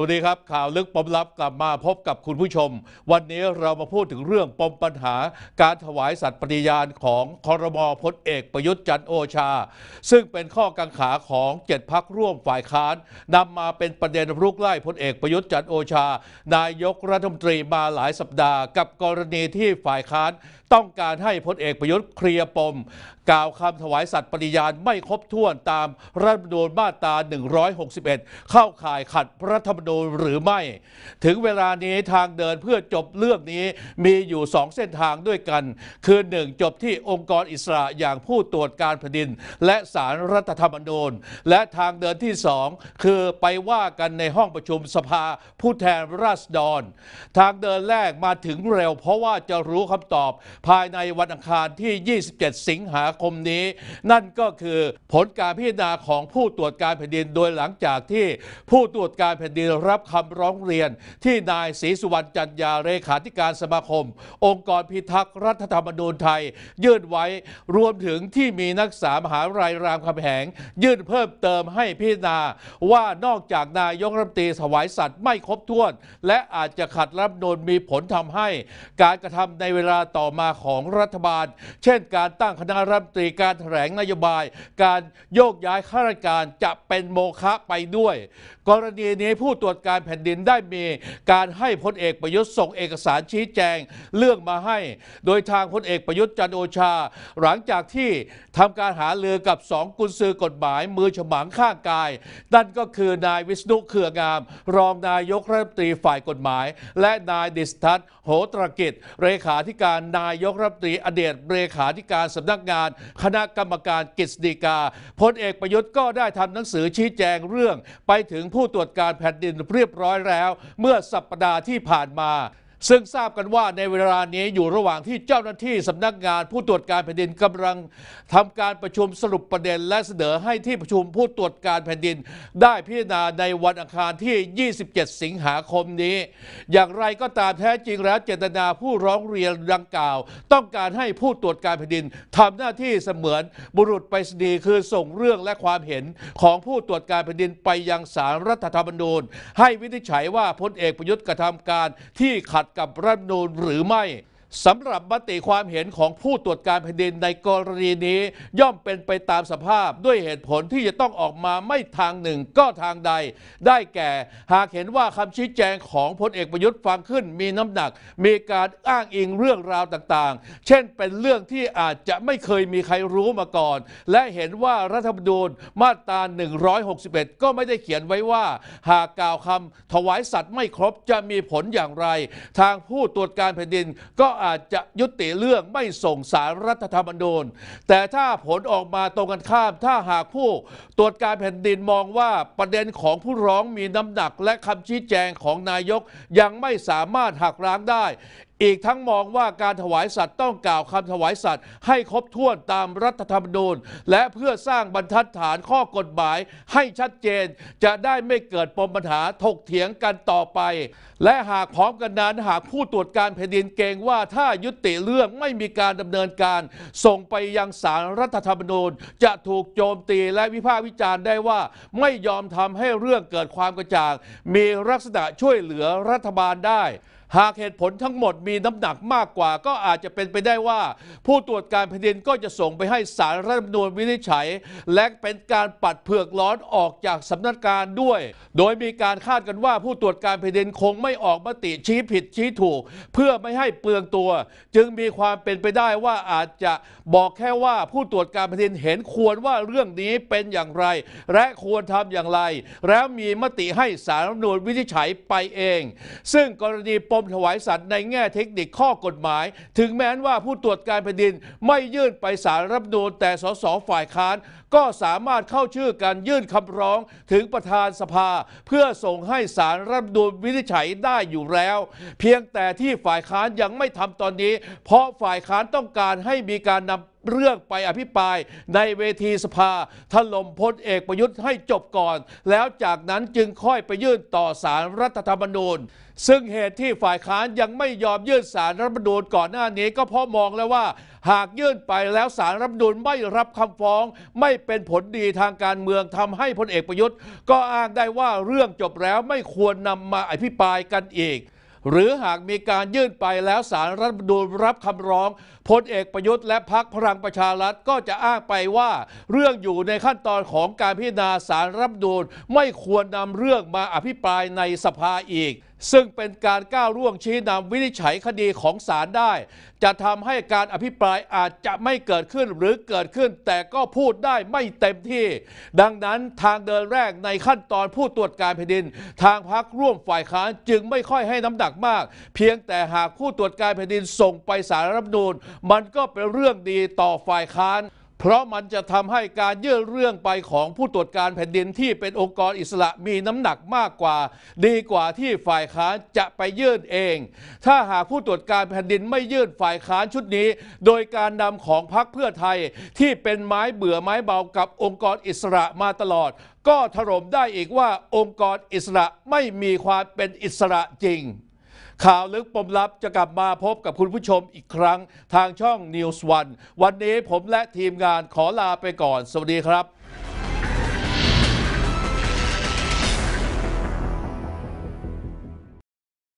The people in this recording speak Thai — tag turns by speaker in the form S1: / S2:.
S1: สวัสดีครับ ข่าวลึกปมลับกลับมาพบกับคุณผู้ชม วันนี้เรามาพูดถึงเรื่องปมปัญหาการถวายสัตว์ปฏิญาณของคอรมอพลเอกประยุทธ์จันโอชา ซึ่งเป็นข้อกังขาของเจ็ดพักร่วมฝ่ายค้านนำมาเป็นประเด็นรุกไล่พลเอกประยุทธ์จันโอชา นายกรัฐมนตรีมาหลายสัปดาห์ กับกรณีที่ฝ่ายค้านต้องการให้พลเอกประยุทธ์เคลียร์ปม กล่าวคำถวายสัตย์ปฏิญาณไม่ครบถ้วนตามรัฐธรรมนูญมาตรา161 เข้าข่ายขัดรัฐธรรมนูหรือไม่ ถึงเวลานี้ทางเดินเพื่อจบเรื่องนี้มีอยู่สองเส้นทางด้วยกัน คือ 1. จบที่องค์กรอิสระอย่างผู้ตรวจการแผ่นดิน และสารรัฐธรรมนูญและทางเดินที่ 2 คือไปว่ากันในห้องประชุมสภาผู้แทนราษฎร ทางเดินแรกมาถึงเร็ว เพราะว่าจะรู้คำตอบภายในวันอังคารที่ 27 สิงหาคมนี้ นั่นก็คือ ผลการพิจารณาของผู้ตรวจการแผ่นดินโดยหลังจากที่ผู้ตรวจการแผ่นดินรับคำร้องเรียนที่นายศรีสุวรรณจันยาเลขาธิการสมาคม องค์กรพิทักษ์รัฐธรรมนูญไทยยื่นไว้รวมถึงที่มีนักศามหาวิทยาลัยรามคำแหง ยื่นเพิ่มเติมให้พิจารณา ว่านอกจากนายกรัฐมนตรีถวายสัตว์ไม่ครบถ้วน และอาจจะขัดรัฐธรรมนูญมีผลทำให้ การกระทำในเวลาต่อมาของรัฐบาล เช่นการตั้งคณะรัฐมนตรีการแถลงนโยบาย การโยกย้ายข้าราชการจะเป็นโมฆะไปด้วย กรณีนี้ผู้ตรวรวจการแผ่นดินได้มีการให้พลเอกประยุทธ์ส่งเอกสารชี้แจงเรื่องมาให้โดยทางพลเอกประยุทธ์จันโอชา หลังจากที่ทำการหาเรือกับสองกุญซือกฎหมาย มือฉมังข้างกายนั่นก็คือนายวิษณุเครืองาม รองนายกรัฐมนตรีฝ่ายกฎหมาย และนายดิสทัตโหตรกิจเลขาธิการนายกรัฐมนตรีอดีตเลขาธิการสำนักงาน คณะกรรมการกฤษฎีกาพลเอกประยุทธ์ก็ได้ทำหนังสือชี้แจงเรื่อง ไปถึงผู้ตรวจการแผ่นดินเรียบร้อยแล้วเมื่อสัปปดาห์ที่ผ่านมาซึ่งทราบกันว่าในเวลานี้อยู่ระหว่างที่เจ้าหน้าที่สำนักงาน ผู้ตรวจการแผ่นดินกำลัง ทำการประชุมสรุปประเด็น และเสนอให้ที่ประชุมผู้ตรวจการแผ่นดิน ได้พิจารณาในวันอังคารที่ 27 สิงหาคมนี้ อย่างไรก็ตามแท้จริงแล้วเจตนาผู้ร้องเรียนดังกล่าว ต้องการให้ผู้ตรวจการแผ่นดิน ทำหน้าที่เสมือน บุรุษไปรษณีย์คือส่งเรื่องและความเห็นของผู้ตรวจการแผ่นดินไปยังศาลรัฐธรรมนูญ ให้วินิจฉัยว่าพลเอกประยุทธ์กระทำการที่ขัดกับรัฐนูนหรือไม่สำหรับมติความเห็นของผู้ตรวจการแผ่นดินในกรณีนี้ ย่อมเป็นไปตามสภาพด้วยเหตุผลที่จะต้องออกมาไม่ทางหนึ่งก็ทางใด ได้แก่ หากเห็นว่าคำชี้แจงของพลเอกประยุทธ์ฟังขึ้นมีน้ำหนัก มีการอ้างอิงเรื่องราวต่างๆ เช่นเป็นเรื่องที่อาจจะไม่เคยมีใครรู้มาก่อน และเห็นว่ารัฐธรรมนูญมาตรา 161 ก็ไม่ได้เขียนไว้ว่า หากกล่าวคำถวายสัตว์ไม่ครบจะมีผลอย่างไร ทางผู้ตรวจการแผ่นดินก็อาจจะยุติเรื่องไม่ส่งสารรัฐธรรมนูญแต่ถ้าผลออกมาตรงกันข้ามถ้าหากผู้ตรวจการแผ่นดินมองว่าประเด็นของผู้ร้องมีน้ำหนักและคำชี้แจงของนายกยังไม่สามารถหักล้างได้อีกทั้งมองว่าการถวายสัตว์ต้องกล่าวคำถวายสัตว์ ให้ครบถ้วนตามรัฐธรรมนูญ และเพื่อสร้างบรรทัดฐานข้อกฎหมาย ให้ชัดเจนจะได้ไม่เกิดปมปัญหาถกเถียงกันต่อไป และหากพร้อมกันนั้น หากผู้ตรวจการแผ่นดินเกรงว่าถ้ายุติเรื่องไม่มีการดำเนินการ ส่งไปยังศาลรรัฐธรรมนูญจะถูกโจมตีและวิพากษ์วิจารณ์ได้ว่า ไม่ยอมทำให้เรื่องเกิดความกระจ่าง มีลักษณะช่วยเหลือรัฐบาลได้หากเหตุผลทั้งหมดมีน้ำหนักมากกว่าก็อาจจะเป็นไปได้ว่า ผู้ตรวจการแผ่นดินก็จะส่งไปให้สารรัฐมนูญวินิจฉัย และเป็นการปัดเผือกร้อนออกจากสำนักการด้วย โดยมีการคาดกันว่าผู้ตรวจการแผ่นดินคงไม่ออกมติชี้ผิดชี้ถูก เพื่อไม่ให้เปลืองตัว จึงมีความเป็นไปได้ว่าอาจจะบอกแค่ว่าผู้ตรวจการแผ่นดินเห็นควรว่าเรื่องนี้เป็นอย่างไร และควรทำอย่างไร แล้วมีมติให้สารรัฐมนูญวินิจฉัยไปเอง ซึ่งกรณีปมถวายสัตว์ในแง่เทคนิคข้อกฎหมาย ถึงแม้นว่าผู้ตรวจการแผ่นดิน ไม่ยื่นไปสารรับนูนแต่สสฝ่ายค้าน ก็สามารถเข้าชื่อการยื่นคำร้องถึงประธานสภา เพื่อส่งให้สารรับนูนวินิจฉัยได้อยู่แล้ว เพียงแต่ที่ฝ่ายค้านยังไม่ทำตอนนี้ เพราะฝ่ายค้านต้องการให้มีการนำเรื่องไปอภิปรายในเวทีสภาถล่มพลเอกประยุทธ์ให้จบก่อน แล้วจากนั้นจึงค่อยไปยื่นต่อสารรัฐธรรมนูญ ซึ่งเหตุที่ฝ่ายค้านยังไม่ยอมยื่นสารรัฐธรรมนูญก่อนหน้านี้ก็เพราะมองแล้วว่า หากยื่นไปแล้วสารรัฐธรรมนูญไม่รับคำฟ้อง ไม่เป็นผลดีทางการเมืองทำให้พลเอกประยุทธ์ ก็อ้างได้ว่าเรื่องจบแล้วไม่ควรนำมาอภิปรายกันอีกหรือหากมีการยื่นไปแล้วสารรัฐดมนูรับคำร้องพลเอกประยุทธ์และพักพลังประชารัฐก็จะอ้างไปว่า เรื่องอยู่ในขั้นตอนของการพิจารณาสารรัฐดมนูไม่ควรนำเรื่องมาอภิปรายในสภาอีกซึ่งเป็นการก้าวร่วงชี้นำวินิจฉัยคดีของศาลได้ จะทำให้การอภิปรายอาจจะไม่เกิดขึ้นหรือเกิดขึ้น แต่ก็พูดได้ไม่เต็มที่ ดังนั้นทางเดินแรกในขั้นตอนผู้ตรวจการแผ่นดิน ทางพักร่วมฝ่ายค้านจึงไม่ค่อยให้น้ำหนักมาก เพียงแต่หากผู้ตรวจการแผ่นดินส่งไปสารรัฐมนูลมันก็เป็นเรื่องดีต่อฝ่ายค้านเพราะมันจะทำให้การยื่นเรื่องไปของผู้ตรวจการแผ่นดินที่เป็นองค์กรอิสระมีน้ำหนักมากกว่า ดีกว่าที่ฝ่ายค้านจะไปยื่นเอง ถ้าหากผู้ตรวจการแผ่นดินไม่ยื่นฝ่ายค้านชุดนี้ โดยการนำของพรรคเพื่อไทย ที่เป็นไม้เบื่อไม้เบากับองค์กรอิสระมาตลอด ก็ถล่มได้อีกว่าองค์กรอิสระไม่มีความเป็นอิสระจริงข่าวลึกปมลับจะกลับมาพบกับคุณผู้ชมอีกครั้ง ทางช่อง News วันวันนี้ผมและทีมงานขอลาไปก่อน สวัสดีครับ